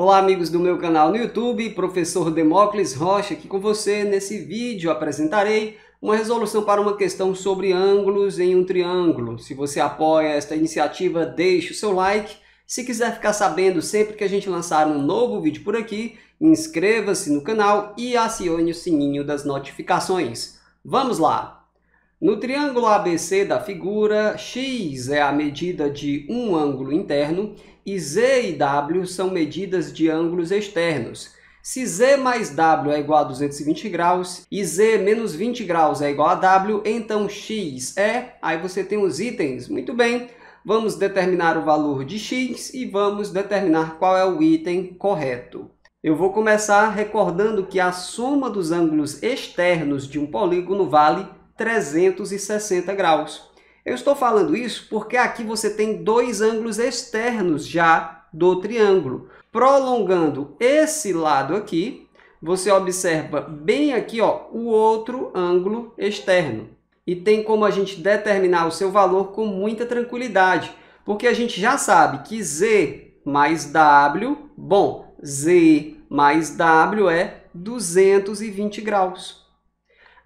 Olá amigos do meu canal no YouTube, professor Demócles Rocha aqui com você. Nesse vídeo apresentarei uma resolução para uma questão sobre ângulos em um triângulo. Se você apoia esta iniciativa, deixe o seu like. Se quiser ficar sabendo sempre que a gente lançar um novo vídeo por aqui, inscreva-se no canal e acione o sininho das notificações. Vamos lá! No triângulo ABC da figura, x é a medida de um ângulo interno e z e w são medidas de ângulos externos. Se z mais w é igual a 220 graus e z menos 20 graus é igual a w, então x é... Aí você tem os itens. Muito bem, vamos determinar o valor de x e vamos determinar qual é o item correto. Eu vou começar recordando que a soma dos ângulos externos de um polígono vale 360 graus. Eu estou falando isso porque aqui você tem dois ângulos externos já do triângulo. Prolongando esse lado aqui, você observa bem aqui ó, o outro ângulo externo. E tem como a gente determinar o seu valor com muita tranquilidade, porque a gente já sabe que Z mais W, bom, Z mais W é 220 graus.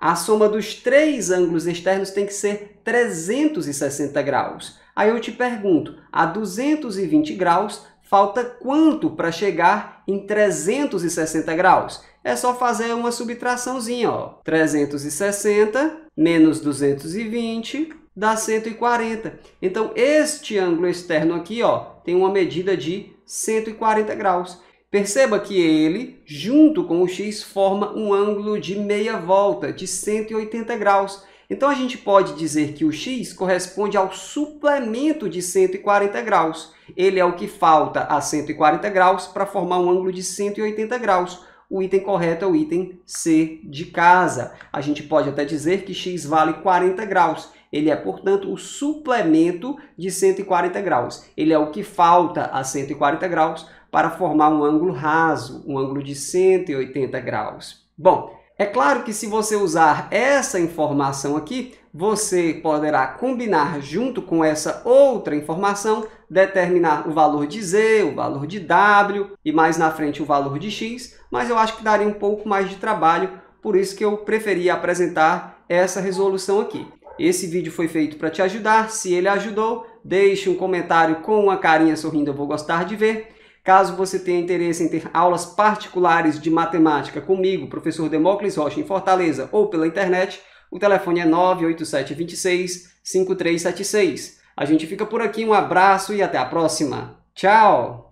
A soma dos três ângulos externos tem que ser 360 graus. Aí eu te pergunto, a 220 graus, falta quanto para chegar em 360 graus? É só fazer uma subtraçãozinha, ó. 360 menos 220 dá 140. Então, este ângulo externo aqui, ó, tem uma medida de 140 graus. Perceba que ele, junto com o x, forma um ângulo de meia volta, de 180 graus. Então, a gente pode dizer que o x corresponde ao suplemento de 140 graus. Ele é o que falta a 140 graus para formar um ângulo de 180 graus. O item correto é o item C de casa. A gente pode até dizer que x vale 40 graus. Ele é, portanto, o suplemento de 140 graus. Ele é o que falta a 140 graus para formar um ângulo raso, um ângulo de 180 graus. Bom, é claro que se você usar essa informação aqui, você poderá combinar junto com essa outra informação, determinar o valor de Z, o valor de W e mais na frente o valor de X, mas eu acho que daria um pouco mais de trabalho, por isso que eu preferi apresentar essa resolução aqui. Esse vídeo foi feito para te ajudar, se ele ajudou, deixe um comentário com uma carinha sorrindo, eu vou gostar de ver. Caso você tenha interesse em ter aulas particulares de matemática comigo, professor Demócles Rocha, em Fortaleza, ou pela internet, o telefone é 98726 5376. A gente fica por aqui, um abraço e até a próxima. Tchau!